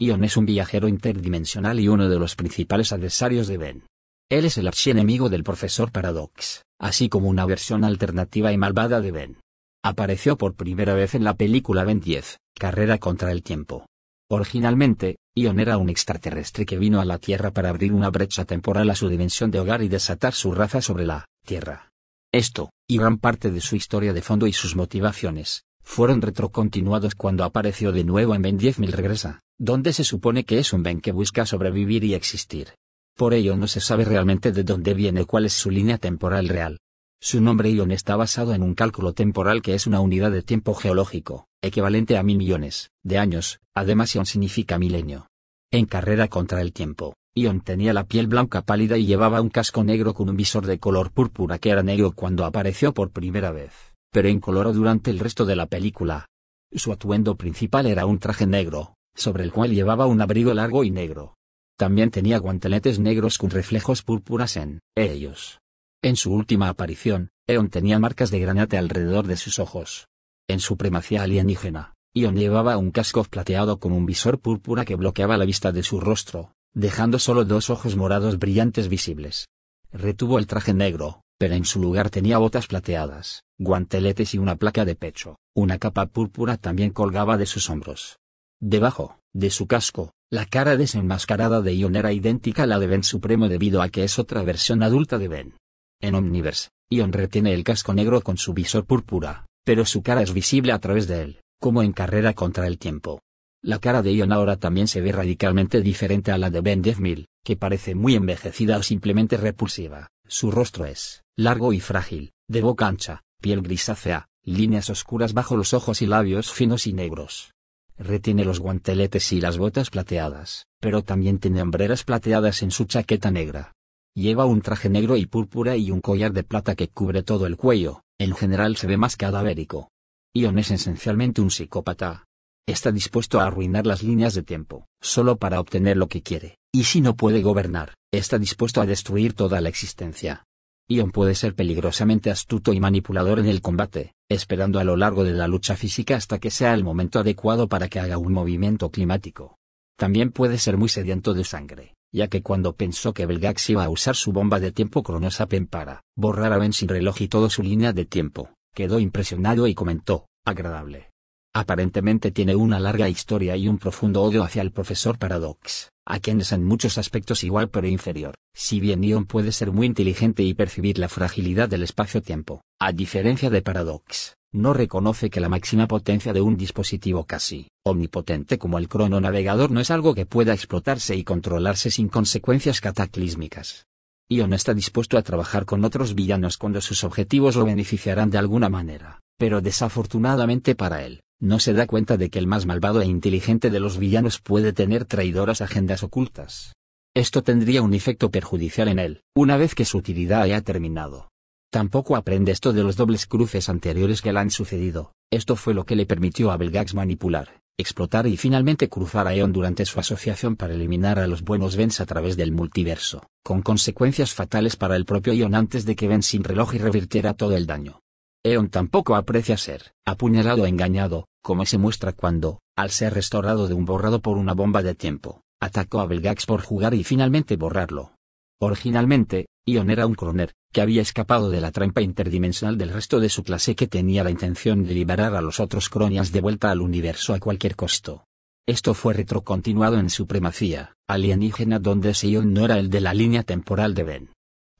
Ion es un viajero interdimensional y uno de los principales adversarios de Ben. Él es el archienemigo del profesor Paradox, así como una versión alternativa y malvada de Ben. Apareció por primera vez en la película Ben 10, Carrera contra el Tiempo. Originalmente, Ion era un extraterrestre que vino a la Tierra para abrir una brecha temporal a su dimensión de hogar y desatar su raza sobre la Tierra. Esto, y gran parte de su historia de fondo y sus motivaciones, fueron retrocontinuados cuando apareció de nuevo en Ben 10.000 regresa, donde se supone que es un Ben que busca sobrevivir y existir. Por ello no se sabe realmente de dónde viene cuál es su línea temporal real. Su nombre Ion está basado en un cálculo temporal que es una unidad de tiempo geológico, equivalente a mil millones de años, además Ion significa milenio. En carrera contra el tiempo, Ion tenía la piel blanca pálida y llevaba un casco negro con un visor de color púrpura que era negro cuando apareció por primera vez pero incoloro durante el resto de la película. Su atuendo principal era un traje negro, sobre el cual llevaba un abrigo largo y negro. También tenía guanteletes negros con reflejos púrpuras en ellos. En su última aparición, Eon tenía marcas de granate alrededor de sus ojos. En supremacía alienígena, Eon llevaba un casco plateado con un visor púrpura que bloqueaba la vista de su rostro, dejando solo dos ojos morados brillantes visibles. Retuvo el traje negro, pero en su lugar tenía botas plateadas, guanteletes y una placa de pecho. Una capa púrpura también colgaba de sus hombros. Debajo, de su casco, la cara desenmascarada de Ion era idéntica a la de Ben Supremo debido a que es otra versión adulta de Ben. En Omniverse, Ion retiene el casco negro con su visor púrpura, pero su cara es visible a través de él, como en Carrera contra el Tiempo. La cara de Ion ahora también se ve radicalmente diferente a la de Ben 10000, que parece muy envejecida o simplemente repulsiva. Su rostro es largo y frágil, de boca ancha, piel grisácea, líneas oscuras bajo los ojos y labios finos y negros. Retiene los guanteletes y las botas plateadas, pero también tiene hombreras plateadas en su chaqueta negra. Lleva un traje negro y púrpura y un collar de plata que cubre todo el cuello, en general se ve más cadavérico. Ion es esencialmente un psicópata. Está dispuesto a arruinar las líneas de tiempo, solo para obtener lo que quiere, y si no puede gobernar, está dispuesto a destruir toda la existencia. Ion puede ser peligrosamente astuto y manipulador en el combate, esperando a lo largo de la lucha física hasta que sea el momento adecuado para que haga un movimiento climático. También puede ser muy sediento de sangre, ya que cuando pensó que Belgax iba a usar su bomba de tiempo cronosapen para borrar a Ben sin reloj y toda su línea de tiempo, quedó impresionado y comentó, agradable aparentemente tiene una larga historia y un profundo odio hacia el profesor Paradox, a quien es en muchos aspectos igual pero inferior. Si bien Ion puede ser muy inteligente y percibir la fragilidad del espacio-tiempo, a diferencia de Paradox, no reconoce que la máxima potencia de un dispositivo casi omnipotente como el crono navegador no es algo que pueda explotarse y controlarse sin consecuencias cataclísmicas. Ion está dispuesto a trabajar con otros villanos cuando sus objetivos lo beneficiarán de alguna manera, pero desafortunadamente para él, no se da cuenta de que el más malvado e inteligente de los villanos puede tener traidoras agendas ocultas. Esto tendría un efecto perjudicial en él, una vez que su utilidad haya terminado. Tampoco aprende esto de los dobles cruces anteriores que le han sucedido, esto fue lo que le permitió a Belgax manipular, explotar y finalmente cruzar a Eon durante su asociación para eliminar a los buenos Vens a través del multiverso, con consecuencias fatales para el propio Eon antes de que Vens sin reloj y revirtiera todo el daño. Eon tampoco aprecia ser apuñalado o engañado, como se muestra cuando, al ser restaurado de un borrado por una bomba de tiempo, atacó a Belgax por jugar y finalmente borrarlo. Originalmente, Eon era un croner, que había escapado de la trampa interdimensional del resto de su clase que tenía la intención de liberar a los otros cronias de vuelta al universo a cualquier costo. Esto fue retrocontinuado en Supremacía, alienígena donde Eon no era el de la línea temporal de Ben,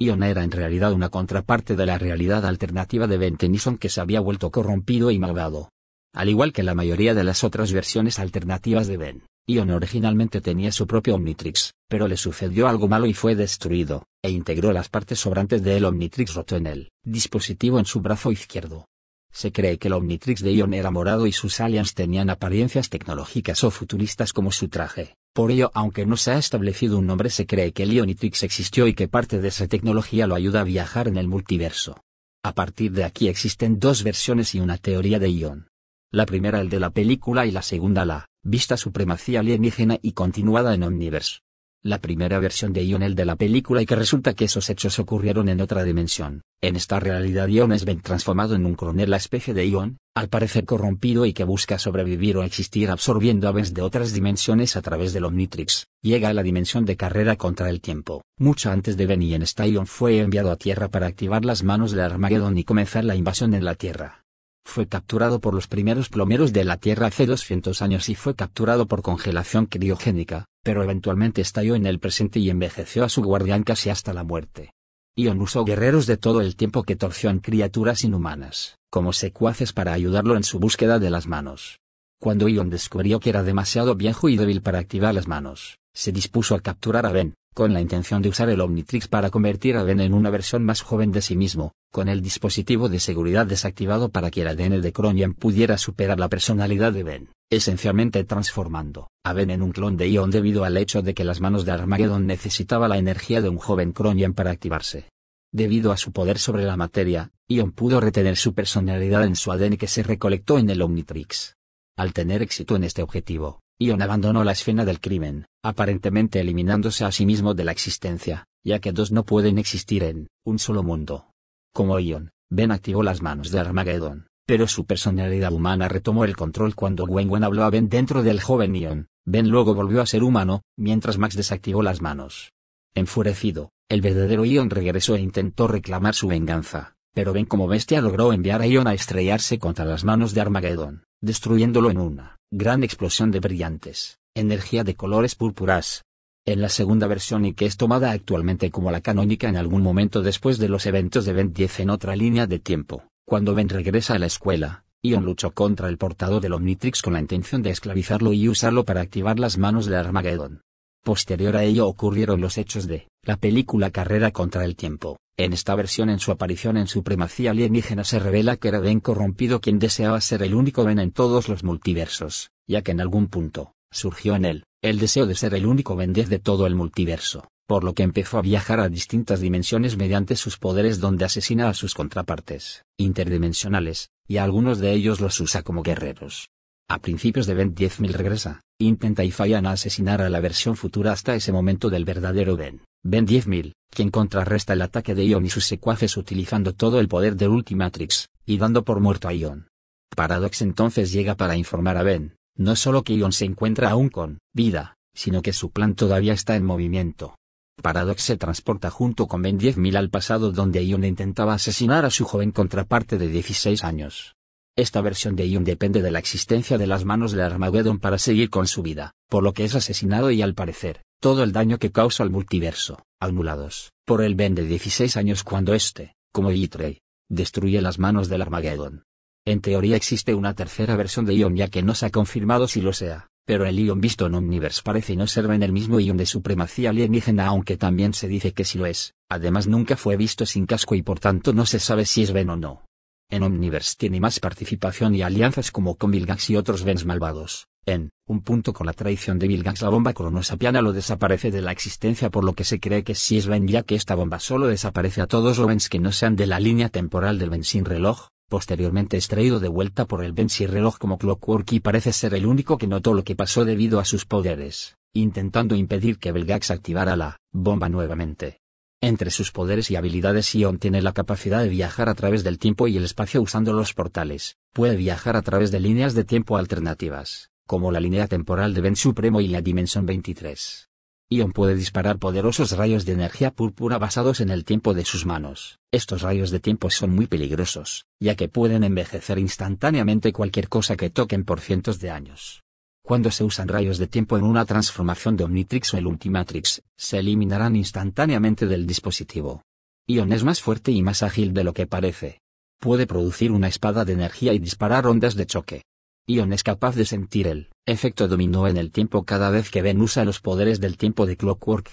Ion era en realidad una contraparte de la realidad alternativa de Ben Tennyson que se había vuelto corrompido y malvado. Al igual que la mayoría de las otras versiones alternativas de Ben, Ion originalmente tenía su propio Omnitrix, pero le sucedió algo malo y fue destruido, e integró las partes sobrantes del Omnitrix roto en el dispositivo en su brazo izquierdo. Se cree que el Omnitrix de Ion era morado y sus aliens tenían apariencias tecnológicas o futuristas como su traje. Por ello, aunque no se ha establecido un nombre, se cree que el Ionitrix existió y que parte de esa tecnología lo ayuda a viajar en el multiverso. A partir de aquí existen dos versiones y una teoría de Ion. La primera el de la película y la segunda la, vista supremacía alienígena y continuada en Omniverse la primera versión de Ionel de la película y que resulta que esos hechos ocurrieron en otra dimensión. En esta realidad Ion es ben transformado en un coronel, la especie de Ion, al parecer corrompido y que busca sobrevivir o existir absorbiendo aves de otras dimensiones a través del Omnitrix. Llega a la dimensión de carrera contra el tiempo. Mucho antes de Ben y en esta Ion fue enviado a Tierra para activar las manos de Armageddon y comenzar la invasión en la Tierra. Fue capturado por los primeros plomeros de la Tierra hace 200 años y fue capturado por congelación criogénica, pero eventualmente estalló en el presente y envejeció a su guardián casi hasta la muerte. Ion usó guerreros de todo el tiempo que torció en criaturas inhumanas, como secuaces para ayudarlo en su búsqueda de las manos. Cuando Ion descubrió que era demasiado viejo y débil para activar las manos, se dispuso a capturar a Ben, con la intención de usar el Omnitrix para convertir a Ben en una versión más joven de sí mismo, con el dispositivo de seguridad desactivado para que el ADN de Cronian pudiera superar la personalidad de Ben, esencialmente transformando a Ben en un clon de Ion debido al hecho de que las manos de Armageddon necesitaba la energía de un joven Cronian para activarse. Debido a su poder sobre la materia, Ion pudo retener su personalidad en su ADN que se recolectó en el Omnitrix. Al tener éxito en este objetivo, Ion abandonó la escena del crimen, aparentemente eliminándose a sí mismo de la existencia, ya que dos no pueden existir en un solo mundo. Como Ion, Ben activó las manos de Armageddon, pero su personalidad humana retomó el control cuando Gwen Gwen habló a Ben dentro del joven Ion. Ben luego volvió a ser humano, mientras Max desactivó las manos. Enfurecido, el verdadero Ion regresó e intentó reclamar su venganza, pero Ben como bestia logró enviar a Ion a estrellarse contra las manos de Armageddon destruyéndolo en una gran explosión de brillantes, energía de colores púrpuras. En la segunda versión y que es tomada actualmente como la canónica en algún momento después de los eventos de Ben 10 en otra línea de tiempo, cuando Ben regresa a la escuela, Ion luchó contra el portador del Omnitrix con la intención de esclavizarlo y usarlo para activar las manos de Armageddon. Posterior a ello ocurrieron los hechos de la película Carrera contra el tiempo, en esta versión en su aparición en Supremacía alienígena se revela que era Ben corrompido quien deseaba ser el único Ben en todos los multiversos, ya que en algún punto, surgió en él, el deseo de ser el único Ben 10 de todo el multiverso, por lo que empezó a viajar a distintas dimensiones mediante sus poderes donde asesina a sus contrapartes, interdimensionales, y a algunos de ellos los usa como guerreros. A principios de Ben 10.000 regresa, intenta y fallan a asesinar a la versión futura hasta ese momento del verdadero Ben Ben 10.000, quien contrarresta el ataque de Ion y sus secuaces utilizando todo el poder de Ultimatrix, y dando por muerto a Ion. Paradox entonces llega para informar a Ben, no solo que Ion se encuentra aún con vida, sino que su plan todavía está en movimiento. Paradox se transporta junto con Ben 10.000 al pasado donde Ion intentaba asesinar a su joven contraparte de 16 años. Esta versión de Ion depende de la existencia de las manos del Armageddon para seguir con su vida, por lo que es asesinado y al parecer, todo el daño que causa al multiverso, anulados, por el Ben de 16 años cuando este, como Yitrei, destruye las manos del Armageddon. En teoría existe una tercera versión de Ion ya que no se ha confirmado si lo sea, pero el Ion visto en Omniverse parece no ser en el mismo Ion de supremacía alienígena aunque también se dice que si lo es, además nunca fue visto sin casco y por tanto no se sabe si es Ben o no. En Omniverse tiene más participación y alianzas como con Vilgax y otros Vens malvados. En un punto con la traición de Vilgax la bomba cronosapiana lo desaparece de la existencia por lo que se cree que si es Ven ya que esta bomba solo desaparece a todos los Vens que no sean de la línea temporal del Ven sin reloj, posteriormente es traído de vuelta por el Ben sin reloj como Clockwork y parece ser el único que notó lo que pasó debido a sus poderes, intentando impedir que Vilgax activara la bomba nuevamente. Entre sus poderes y habilidades Ion tiene la capacidad de viajar a través del tiempo y el espacio usando los portales, puede viajar a través de líneas de tiempo alternativas, como la línea temporal de Ben Supremo y la Dimensión 23. Ion puede disparar poderosos rayos de energía púrpura basados en el tiempo de sus manos. Estos rayos de tiempo son muy peligrosos, ya que pueden envejecer instantáneamente cualquier cosa que toquen por cientos de años. Cuando se usan rayos de tiempo en una transformación de Omnitrix o el Ultimatrix, se eliminarán instantáneamente del dispositivo. Ion es más fuerte y más ágil de lo que parece. Puede producir una espada de energía y disparar ondas de choque. Ion es capaz de sentir el efecto dominó en el tiempo cada vez que Ben usa los poderes del tiempo de Clockwork.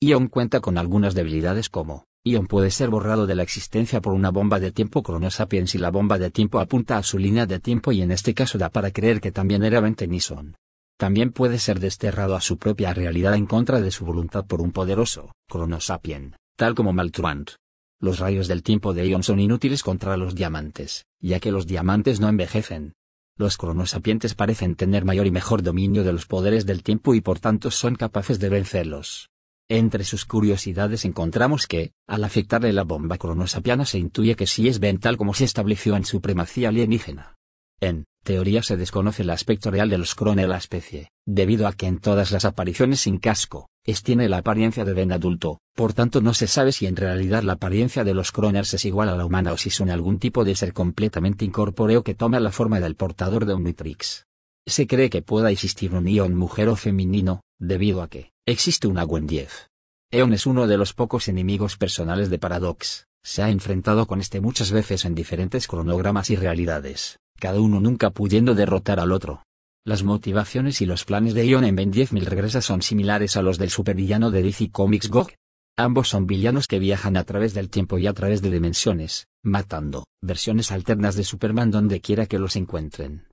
Ion cuenta con algunas debilidades como Ion puede ser borrado de la existencia por una bomba de tiempo Cronosapien si la bomba de tiempo apunta a su línea de tiempo y en este caso da para creer que también era Tennyson. También puede ser desterrado a su propia realidad en contra de su voluntad por un poderoso, Cronosapien, tal como Maltruant. Los rayos del tiempo de Ion son inútiles contra los diamantes, ya que los diamantes no envejecen. Los cronosapientes parecen tener mayor y mejor dominio de los poderes del tiempo y por tanto son capaces de vencerlos. Entre sus curiosidades encontramos que, al afectarle la bomba cronosapiana se intuye que sí es Ben como se estableció en supremacía alienígena. En teoría se desconoce el aspecto real de los croners de la especie, debido a que en todas las apariciones sin casco, es tiene la apariencia de Ben adulto, por tanto no se sabe si en realidad la apariencia de los croners es igual a la humana o si son algún tipo de ser completamente incorpóreo que toma la forma del portador de un Matrix. Se cree que pueda existir un ion mujer o femenino, debido a que, Existe un 10. Eon es uno de los pocos enemigos personales de Paradox. Se ha enfrentado con este muchas veces en diferentes cronogramas y realidades, cada uno nunca pudiendo derrotar al otro. Las motivaciones y los planes de Eon en Ben 10.000 regresa son similares a los del supervillano de DC Comics GOG. Ambos son villanos que viajan a través del tiempo y a través de dimensiones, matando versiones alternas de Superman donde quiera que los encuentren.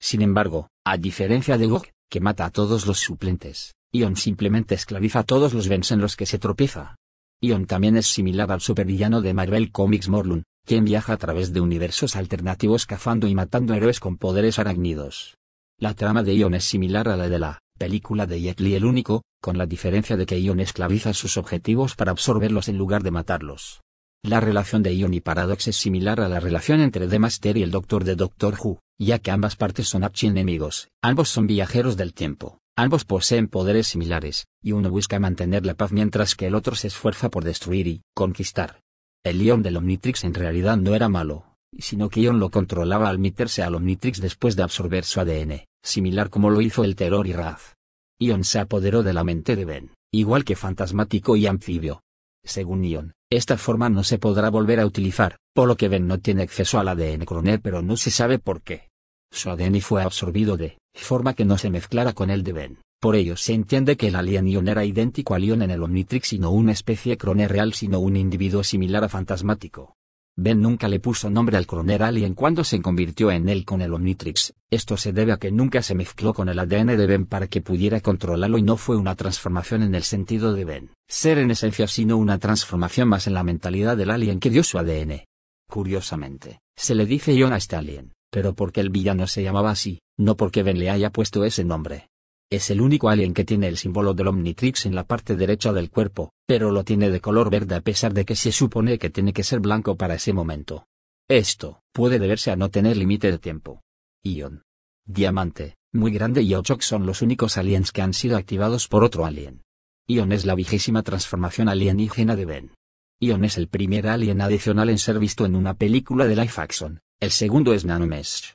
Sin embargo, a diferencia de GOG, que mata a todos los suplentes, Ion simplemente esclaviza a todos los Bens en los que se tropieza. Ion también es similar al supervillano de Marvel Comics Morlun, quien viaja a través de universos alternativos cazando y matando héroes con poderes arácnidos. La trama de Ion es similar a la de la película de Jet el único, con la diferencia de que Ion esclaviza sus objetivos para absorberlos en lugar de matarlos. La relación de Ion y Paradox es similar a la relación entre The Master y el Doctor de Doctor Who, ya que ambas partes son archienemigos, ambos son viajeros del tiempo, ambos poseen poderes similares, y uno busca mantener la paz mientras que el otro se esfuerza por destruir y conquistar. El Ion del Omnitrix en realidad no era malo, sino que Ion lo controlaba al meterse al Omnitrix después de absorber su ADN, similar como lo hizo el Terror y Raz. Ion se apoderó de la mente de Ben, igual que Fantasmático y Anfibio. Según Ion, esta forma no se podrá volver a utilizar, por lo que Ben no tiene acceso al ADN Croner, pero no se sabe por qué. Su ADN fue absorbido de forma que no se mezclara con el de Ben. Por ello se entiende que el alien Ion era idéntico al Ion en el Omnitrix y no una especie Croner real sino un individuo similar a fantasmático. Ben nunca le puso nombre al coronel Alien cuando se convirtió en él con el Omnitrix, esto se debe a que nunca se mezcló con el ADN de Ben para que pudiera controlarlo y no fue una transformación en el sentido de Ben, ser en esencia sino una transformación más en la mentalidad del alien que dio su ADN. Curiosamente, se le dice John a este alien, pero porque el villano se llamaba así, no porque Ben le haya puesto ese nombre. Es el único alien que tiene el símbolo del Omnitrix en la parte derecha del cuerpo, pero lo tiene de color verde a pesar de que se supone que tiene que ser blanco para ese momento. Esto puede deberse a no tener límite de tiempo. Ion. Diamante, muy grande y Ochok son los únicos aliens que han sido activados por otro alien. Ion es la vigésima transformación alienígena de Ben. Ion es el primer alien adicional en ser visto en una película de Life Action, el segundo es Nanomesh.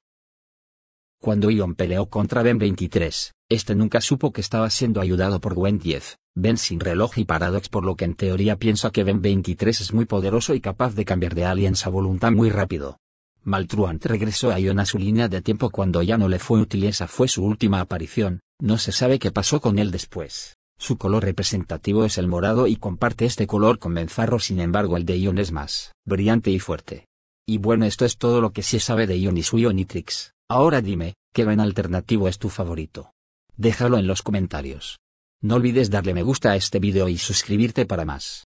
Cuando Ion peleó contra Ben 23, este nunca supo que estaba siendo ayudado por Gwen 10, Ben sin reloj y Paradox por lo que en teoría piensa que Ben 23 es muy poderoso y capaz de cambiar de aliens a voluntad muy rápido. Maltruant regresó a Ion a su línea de tiempo cuando ya no le fue útil esa fue su última aparición, no se sabe qué pasó con él después. Su color representativo es el morado y comparte este color con Benzarro sin embargo el de Ion es más brillante y fuerte. Y bueno esto es todo lo que se sabe de Ion y su Ionitrix. Ahora dime, ¿qué ven alternativo es tu favorito? Déjalo en los comentarios. No olvides darle me gusta a este video y suscribirte para más.